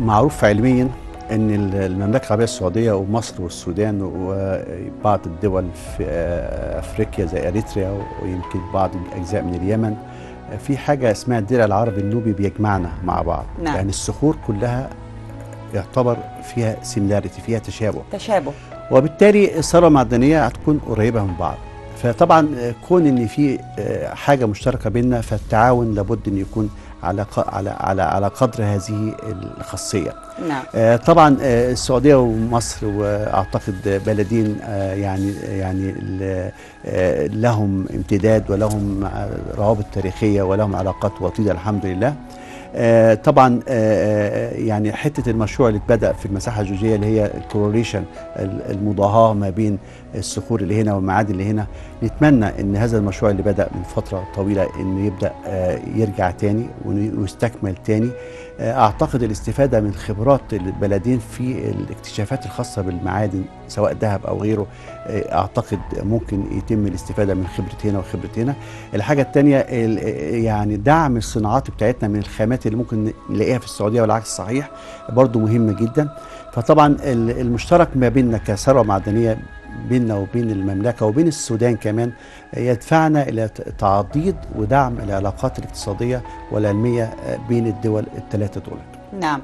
معروف علميا ان المملكه العربيه السعوديه ومصر والسودان وبعض الدول في آه، افريقيا زي اريتريا ويمكن بعض اجزاء من اليمن في حاجه اسمها الدرع العربي النوبي بيجمعنا مع بعض نعم. يعني الصخور كلها يعتبر فيها سيميلاريتي فيها تشابه تشابه وبالتالي الثروه المعدنيه هتكون قريبه من بعض فطبعا كون ان في آه، حاجه مشتركه بيننا فالتعاون لابد ان يكون على على على على قدر هذه الخاصيه. نعم. آه، طبعا آه، السعوديه ومصر واعتقد بلدين يعني يعني لهم امتداد ولهم روابط تاريخيه ولهم علاقات وطيده الحمد لله. آه، طبعا آه، آه، يعني حته المشروع اللي اتبدا في المساحه الجوجيه اللي هي الكوروريشن المضاهاه ما بين الصخور اللي هنا والمعادن اللي هنا نتمنى ان هذا المشروع اللي بدا من فتره طويله انه يبدا آه، يرجع تاني ويستكمل تاني آه، اعتقد الاستفاده من خبرات البلدين في الاكتشافات الخاصه بالمعادن سواء ذهب او غيره آه، اعتقد ممكن يتم الاستفاده من خبره هنا وخبره هنا الحاجه الثانيه يعني دعم الصناعات بتاعتنا من الخامات اللي ممكن نلاقيها في السعوديه والعكس صحيح برضو مهمه جدا فطبعا المشترك ما بيننا كثروه معدنيه بيننا وبين المملكة وبين السودان كمان يدفعنا إلى تعضيد ودعم العلاقات الاقتصادية والعلمية بين الدول الثلاثة دول نعم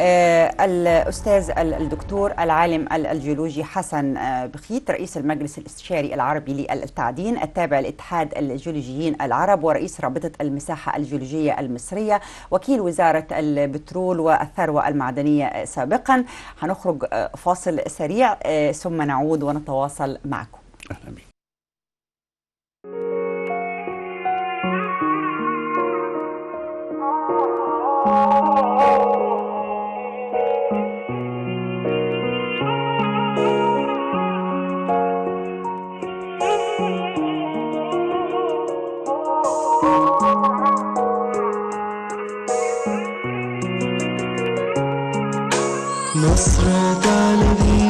آه، الأستاذ الدكتور العالم الجيولوجي حسن آه، بخيت رئيس المجلس الاستشاري العربي للتعدين التابع لاتحاد الجيولوجيين العرب ورئيس رابطة المساحة الجيولوجية المصرية وكيل وزارة البترول والثروة المعدنية آه، سابقا هنخرج فاصل سريع ثم نعود ونتواصل معكم أهلا بك Oh نصرت على دين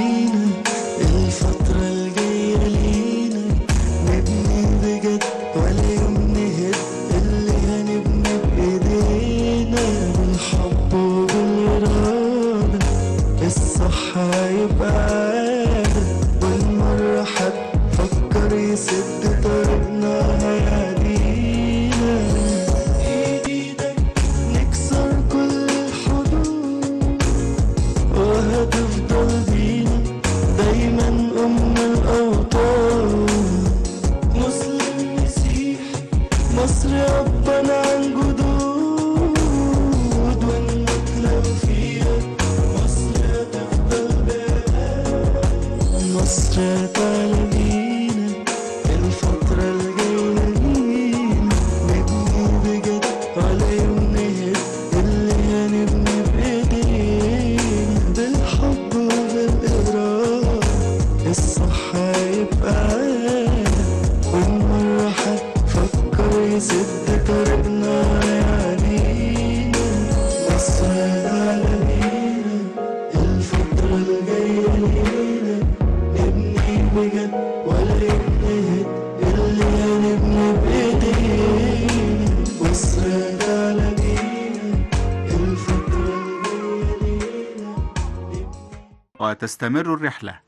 تستمر الرحلة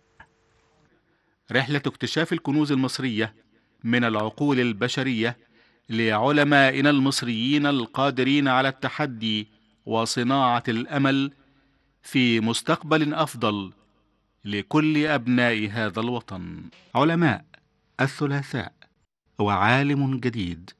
رحلة اكتشاف الكنوز المصرية من العقول البشرية لعلمائنا المصريين القادرين على التحدي وصناعة الأمل في مستقبل أفضل لكل أبناء هذا الوطن. علماء الثلاثاء وعالم جديد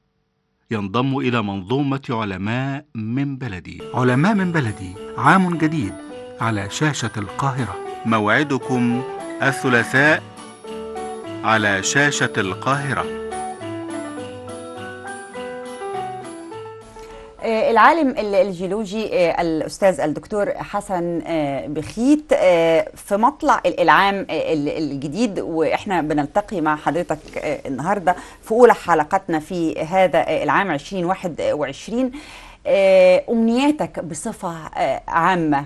ينضم إلى منظومة علماء من بلدي. علماء من بلدي عام جديد على شاشة القاهرة. موعدكم الثلاثاء على شاشة القاهرة آه، العالم الجيولوجي آه، الأستاذ الدكتور حسن آه، بخيت في مطلع العام الجديد وإحنا بنلتقي مع حضرتك النهاردة في أولى حلقتنا في هذا العام 2021 أمنياتك بصفة عامة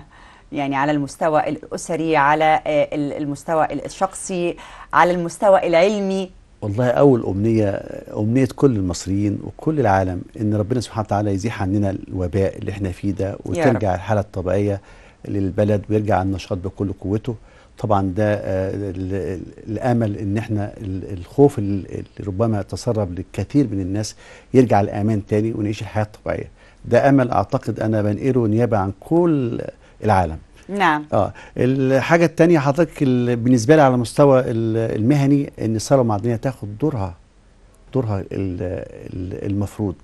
يعني على المستوى الأسري على آه، المستوى الشخصي على المستوى العلمي والله أول أمنية أمنية كل المصريين وكل العالم إن ربنا سبحانه وتعالى يزيح عننا الوباء اللي احنا فيه ده وترجع الحالة الطبيعية للبلد ويرجع النشاط بكل قوته طبعا ده آه، الامل ان احنا الخوف اللي ربما تسرب لكثير من الناس يرجع الامان تاني ونعيش الحياه الطبيعيه ده امل اعتقد انا بنقله نيابه عن كل العالم نعم اه الحاجه الثانيه حضرتك بالنسبه لي على مستوى المهني ان الثروه المعدنيه تاخد دورها دورها المفروض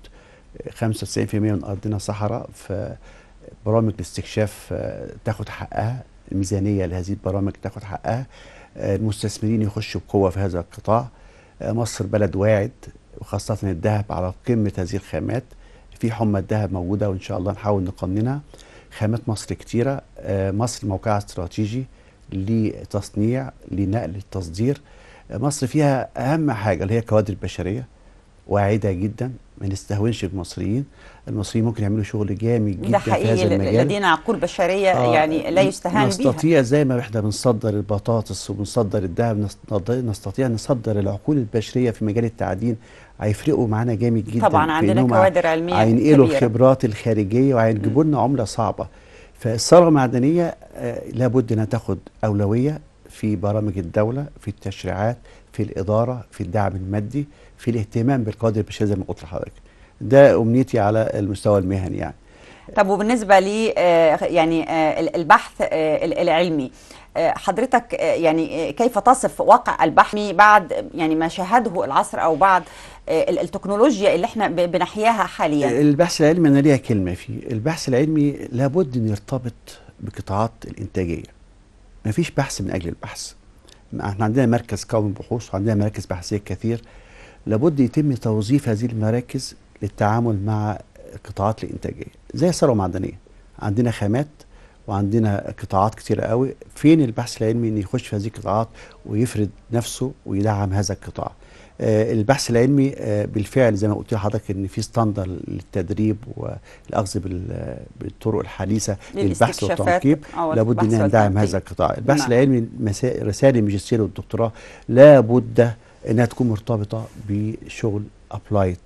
95% من ارضنا صحراء فبرامج الاستكشاف آه، تاخد حقها الميزانيه لهذه البرامج تاخد حقها آه، المستثمرين يخشوا بقوه في هذا القطاع آه، مصر بلد واعد وخاصه الذهب على قمه هذه الخامات في حمى الذهب موجوده وان شاء الله نحاول نقننها خامات مصر كتيرة آه، مصر موقعها استراتيجي لتصنيع لنقل التصدير آه، مصر فيها أهم حاجة اللي هي الكوادر البشرية واعده جدا ما نستهونش المصريين المصريين ممكن يعملوا شغل جامد جدا ده حقيقي في هذا المجال لدينا عقول بشريه آه يعني لا يستهان بها نستطيع زي ما احنا بنصدر البطاطس وبنصدر الذهب نستطيع نصدر العقول البشريه في مجال التعدين هيفرقوا معانا جامد جدا طبعا عندنا كوادر علميه هينقلوا الخبرات الخارجيه وهيجيبوا لنا عمله صعبه فالثروه المعدنيه آه، لابد انها تاخد اولويه في برامج الدوله في التشريعات في الاداره في الدعم المادي في الاهتمام بالقادر البشري زي ما قلت لحضرتك ده امنيتي على المستوى المهني يعني طب وبالنسبه لي آه، يعني آه، البحث آه، العلمي حضرتك يعني كيف تصف واقع البحث بعد يعني ما شاهده العصر او بعد التكنولوجيا اللي احنا بنحياها حاليا البحث العلمي انا ليها كلمه فيه البحث العلمي لابد ان يرتبط بقطاعات الانتاجيه مفيش بحث من اجل البحث احنا عندنا مركز قومي بحوث وعندنا مراكز بحثيه كثير لابد يتم توظيف هذه المراكز للتعامل مع القطاعات الانتاجيه زي الثروه المعدنيه عندنا خامات وعندنا قطاعات كتيرة قوي فين البحث العلمي ان يخش في هذه القطاعات ويفرد نفسه ويدعم هذا القطاع آه، البحث العلمي آه، بالفعل زي ما قلت لحضرتك ان في ستاندر للتدريب والاخذ بالطرق الحديثه للبحث والتنقيب آه، لابد ان ندعم هذا القطاع البحث نعم. العلمي رسائل الماجستير والدكتوراه لابد انها تكون مرتبطه بشغل ابلايد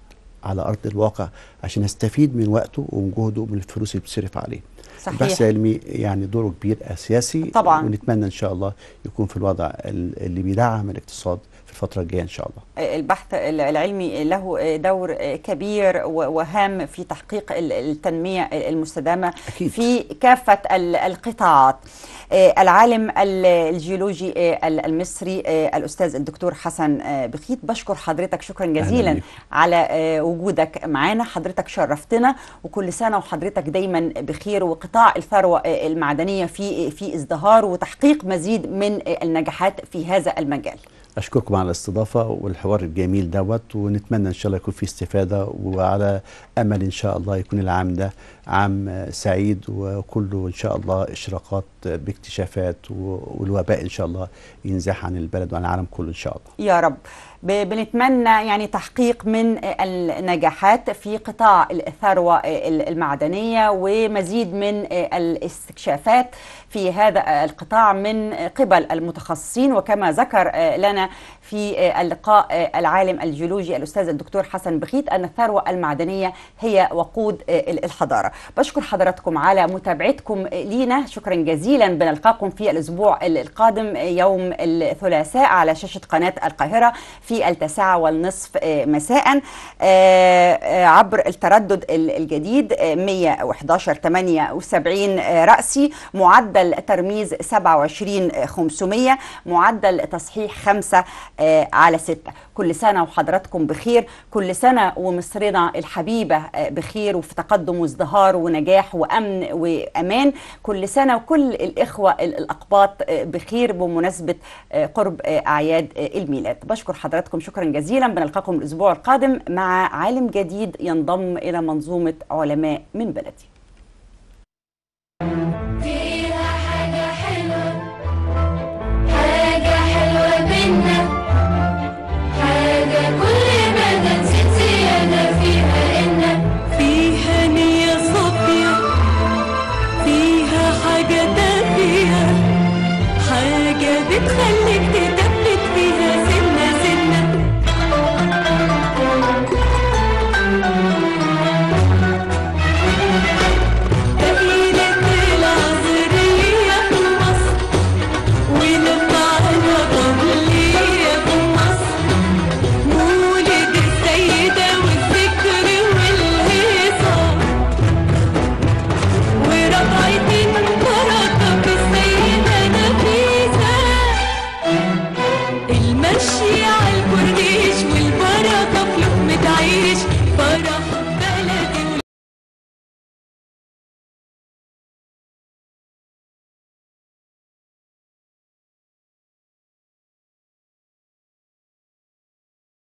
على ارض الواقع عشان استفيد من وقته ومن جهده ومن الفلوس اللي بتصرف عليه صحيح. البحث العلمي يعني دوره كبير اساسي طبعا ونتمنى ان شاء الله يكون في الوضع اللي بيدعم الاقتصاد الفتره الجايه ان شاء الله البحث العلمي له دور كبير وهام في تحقيق التنميه المستدامه أكيد. في كافه القطاعات آه، العالم الجيولوجي آه، المصري آه، الاستاذ الدكتور حسن بخيت بشكر حضرتك شكرا جزيلا على وجودك معانا حضرتك شرفتنا وكل سنه وحضرتك دايما بخير وقطاع الثروه المعدنيه في في ازدهار وتحقيق مزيد من النجاحات في هذا المجال اشكركم على الاستضافه والحوار الجميل دوت ونتمنى ان شاء الله يكون في استفاده وعلى امل ان شاء الله يكون العام ده عام سعيد وكله ان شاء الله اشراقات باكتشافات والوباء ان شاء الله ينزاح عن البلد وعن العالم كله ان شاء الله. يا رب. بنتمنى يعني تحقيق من النجاحات في قطاع الثروة المعدنية ومزيد من الاستكشافات في هذا القطاع من قبل المتخصصين وكما ذكر لنا في اللقاء العالم الجيولوجي الأستاذ الدكتور حسن بخيت أن الثروة المعدنية هي وقود الحضارة بشكر حضراتكم على متابعتكم لينا شكرا جزيلا بنلقاكم في الأسبوع القادم يوم الثلاثاء على شاشة قناة القاهرة في في التاسعة والنصف آه، مساء آه، آه، عبر التردد الجديد 111 78 رأسي معدل ترميز 27 500 معدل تصحيح 5 على 6 كل سنة وحضراتكم بخير كل سنة ومصرنا الحبيبة بخير وفي تقدم وازدهار ونجاح وأمن وأمان كل سنة وكل الإخوة الأقباط بخير بمناسبة قرب أعياد الميلاد بشكر حضراتكم حضراتكم شكرا جزيلا بنلقاكم الأسبوع القادم مع عالم جديد ينضم إلى منظومة علماء من بلدي